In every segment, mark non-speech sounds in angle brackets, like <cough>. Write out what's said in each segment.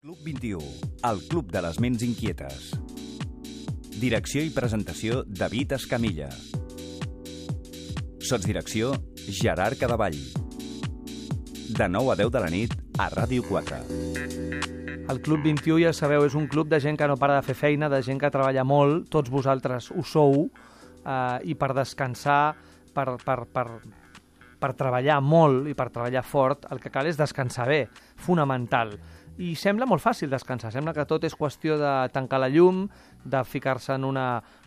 Club 21, el club de les ments inquietes. Direcció i presentació, David Escamilla. direcció Gerard Cadavall. De 9 a 10 de la nit, a Ràdio 4. El Club 21, ja sabeu, és un club de gent que no para de fer feina, de gent que treballa molt, tots vosaltres ho sou, eh, i per descansar, per, per, per, per treballar molt i per treballar fort, el que cal és descansar bé, fonamental. Fonamental i sembla molt fàcil descansar, sembla que tot és qüestió de tancar la llum, de ficar-se en, una,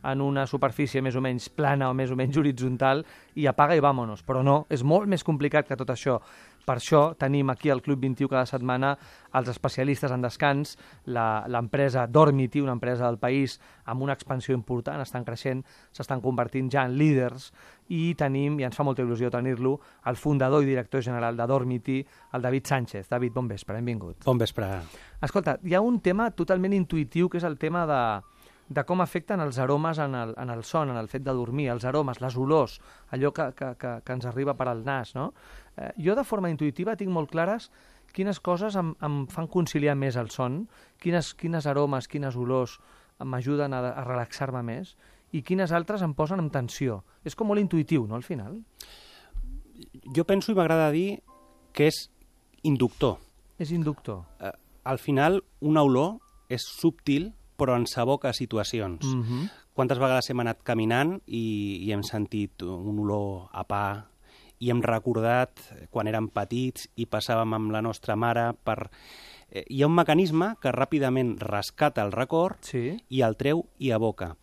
en una superfície més o menys plana o més o menys horitzontal i apaga i vamonos. però no, és molt més complicat que tot això. Per això tenim aquí al Club 21 cada setmana els especialistes en descans, l'empresa Dormity, una empresa del país amb una expansió important, estan creixent, s'estan convertint ja en líders i tenim, i ens fa molta il·lusió tenir-lo, el fundador i director general de Dormity, el David Sánchez. David, bon vespre, benvingut. Bon vespre. Escolta, hi ha un tema totalment intuïtiu que és el tema de, de com afecten els aromes en el, en el son, en el fet de dormir, els aromes, les olors, allò que, que, que, que ens arriba per al nas. No? Eh, jo, de forma intuïtiva, tinc molt clares quines coses em, em fan conciliar més el son, quines, quines aromes, quines olors m'ajuden a, a relaxar-me més i quines altres em posen en tensió. És com molt intuïtiu, no, al final? Jo penso i m'agrada dir que és inductor. És inductor. Eh, al final, una olor és subtil, però ens aboca a situacions. Mm -hmm. Quantes vegades hem anat caminant i, i hem sentit un olor a pa, i hem recordat eh, quan érem petits i passàvem amb la nostra mare per... Eh, hi ha un mecanisme que ràpidament rescata el record sí. i el treu i aboca.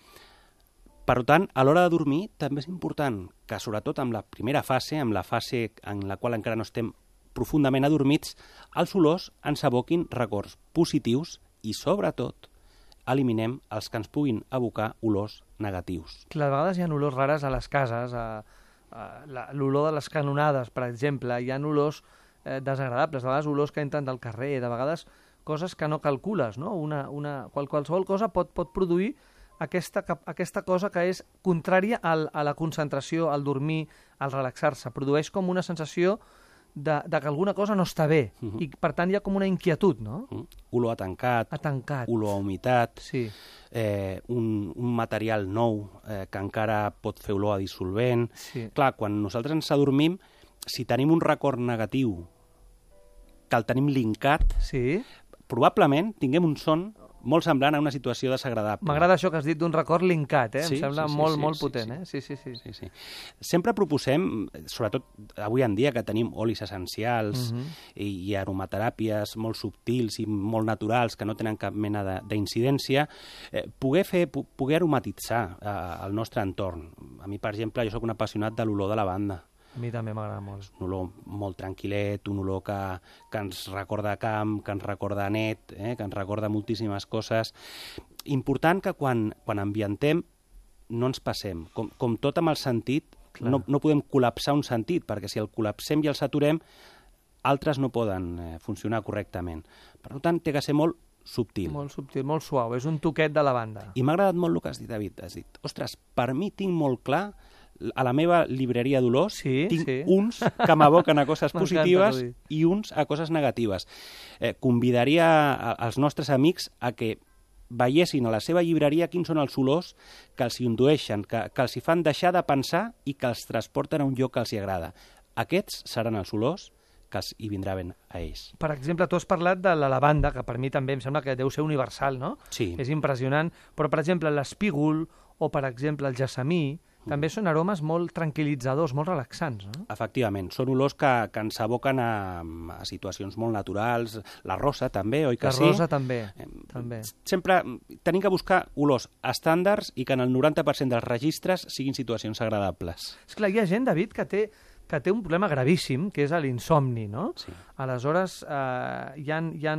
Per tant, a l'hora de dormir també és important que, sobretot amb la primera fase, amb la fase en la qual encara no estem profundament adormits, els olors ens aboquin records positius i, sobretot, eliminem els que ens puguin abocar olors negatius. Clar, a vegades hi ha olors rares a les cases, a, a l'olor de les canonades, per exemple, hi ha olors eh, desagradables, de vegades olors que entren del carrer, de vegades coses que no calcules, no? Una, una, qual, qualsevol cosa pot, pot produir aquesta, aquesta cosa que és contrària al, a la concentració, al dormir, al relaxar-se. Produeix com una sensació eh, de, de que alguna cosa no està bé. Uh mhm. -huh. I, per tant, hi ha com una inquietud, no? Uh mhm. -huh. Olor a tancat, a tancat, olor a humitat, sí. eh, un, un material nou eh, que encara pot fer olor a dissolvent... Sí. Clar, quan nosaltres ens adormim, si tenim un record negatiu que el tenim linkat, sí. probablement tinguem un son molt semblant a una situació desagradable. M'agrada això que has dit d'un record linkat, eh? Sí, em sembla sí, sí, molt, sí, molt sí, potent, sí, eh? Sí sí. sí sí. sí, sí. Sempre proposem, sobretot avui en dia que tenim olis essencials uh mhm. -huh. i, i aromateràpies molt subtils i molt naturals que no tenen cap mena d'incidència, eh, poder fer poder aromatitzar eh, el nostre entorn. A mi, per exemple, jo sóc un apassionat de l'olor de lavanda a mi també m'agrada molt. És un olor molt tranquil·let, un olor que, que ens recorda camp, que ens recorda net, eh? que ens recorda moltíssimes coses. Important que quan, quan ambientem no ens passem. Com, com tot amb el sentit, no, no podem col·lapsar un sentit, perquè si el col·lapsem i el saturem, altres no poden eh, funcionar correctament. Per tant, té que ser molt subtil. Molt subtil, molt suau, és un toquet de la banda. I m'ha agradat molt el que has dit, David. Has dit, ostres, per mi tinc molt clar a la meva libreria d'olor sí, tinc sí. uns que m'aboquen a coses <laughs> positives i uns a coses negatives. Eh, convidaria als nostres amics a que veiessin a la seva llibreria quins són els olors que els indueixen, que, que els hi fan deixar de pensar i que els transporten a un lloc que els hi agrada. Aquests seran els olors que els hi ben a ells. Per exemple, tu has parlat de la lavanda, que per mi també em sembla que deu ser universal, no? Sí. És impressionant. Però, per exemple, l'espígol o, per exemple, el jassamí, també són aromes molt tranquil·litzadors, molt relaxants. No? Efectivament, són olors que, que ens aboquen a, a situacions molt naturals. La rosa també, oi que la sí? La rosa també, eh, també. Sempre tenim que buscar olors estàndards i que en el 90% dels registres siguin situacions agradables. És clar, hi ha gent, David, que té que té un problema gravíssim, que és l'insomni, no? Sí. Aleshores, eh, hi, ha, hi, ha,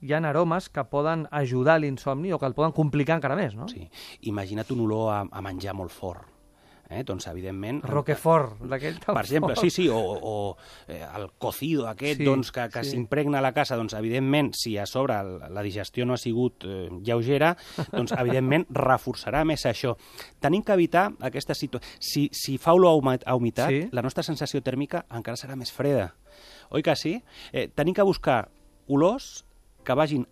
hi ha aromes que poden ajudar l'insomni o que el poden complicar encara més, no? Sí. Imagina't un olor a, a menjar molt fort, Eh? Doncs, evidentment... Roquefort, d'aquell Per exemple, sí, sí, o, o eh, el cocido aquest sí, doncs, que, que s'impregna sí. a la casa, doncs, evidentment, si a sobre la digestió no ha sigut eh, lleugera, doncs, <laughs> evidentment, reforçarà més això. Tenim que evitar aquesta situació. Si, si fa olor a humitat, sí. la nostra sensació tèrmica encara serà més freda. Oi que sí? Eh, tenim que buscar olors que vagin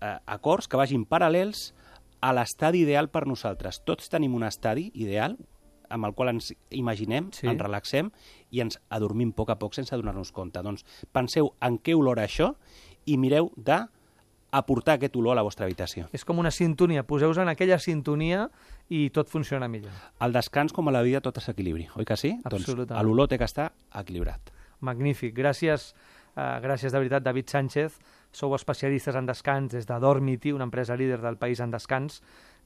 eh, cors, que vagin paral·lels a l'estadi ideal per nosaltres. Tots tenim un estadi ideal, amb el qual ens imaginem, sí. ens relaxem i ens adormim a poc a poc sense donar-nos compte. Doncs penseu en què olora això i mireu de aportar aquest olor a la vostra habitació. És com una sintonia, poseu-vos en aquella sintonia i tot funciona millor. El descans, com a la vida, tot és equilibri, oi que sí? Doncs Absolutament. Doncs l'olor té que estar equilibrat. Magnífic. Gràcies, uh, gràcies de veritat, David Sánchez. Sou especialistes en descans des de Dormity, una empresa líder del país en descans.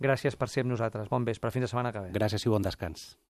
Gràcies per ser amb nosaltres. Bon vespre. Fins la setmana que ve. Gràcies i bon descans.